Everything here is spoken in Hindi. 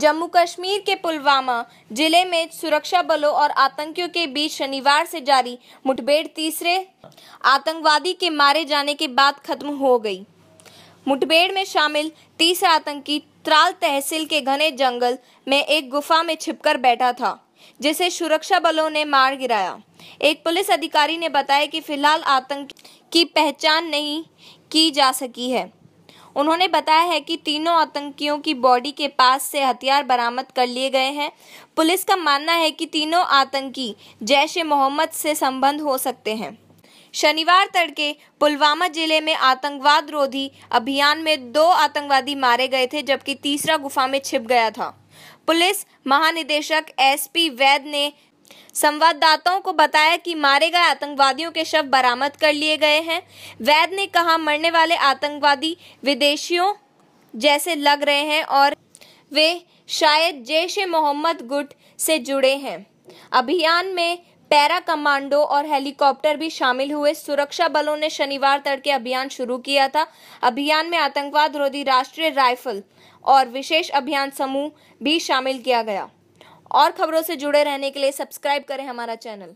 जम्मू कश्मीर के पुलवामा जिले में सुरक्षा बलों और आतंकियों के बीच शनिवार से जारी मुठभेड़ तीसरे आतंकवादी के मारे जाने के बाद खत्म हो गई मुठभेड़ में शामिल तीसरा आतंकी त्राल तहसील के घने जंगल में एक गुफा में छिपकर बैठा था जिसे सुरक्षा बलों ने मार गिराया एक पुलिस अधिकारी ने बताया कि फिलहाल आतंक की पहचान नहीं की जा सकी है उन्होंने बताया है कि तीनों आतंकियों की बॉडी के पास से हथियार बरामद कर लिए गए हैं पुलिस का मानना है कि तीनों आतंकी जैश ए मोहम्मद से संबंध हो सकते हैं शनिवार तड़के पुलवामा जिले में आतंकवाद रोधी अभियान में दो आतंकवादी मारे गए थे जबकि तीसरा गुफा में छिप गया था पुलिस महानिदेशक एसपी वैद ने संवाददाताओं को बताया कि मारे गए आतंकवादियों के शव बरामद कर लिए गए हैं वैद ने कहा मरने वाले आतंकवादी विदेशियों जैसे लग रहे हैं और वे शायद जैश ए मोहम्मद गुट से जुड़े हैं अभियान में पैरा कमांडो और हेलीकॉप्टर भी शामिल हुए सुरक्षा बलों ने शनिवार तड़के अभियान शुरू किया था अभियान में आतंकवाद रोधी राष्ट्रीय राइफल और विशेष अभियान समूह भी शामिल किया गया और खबरों से जुड़े रहने के लिए सब्सक्राइब करें हमारा चैनल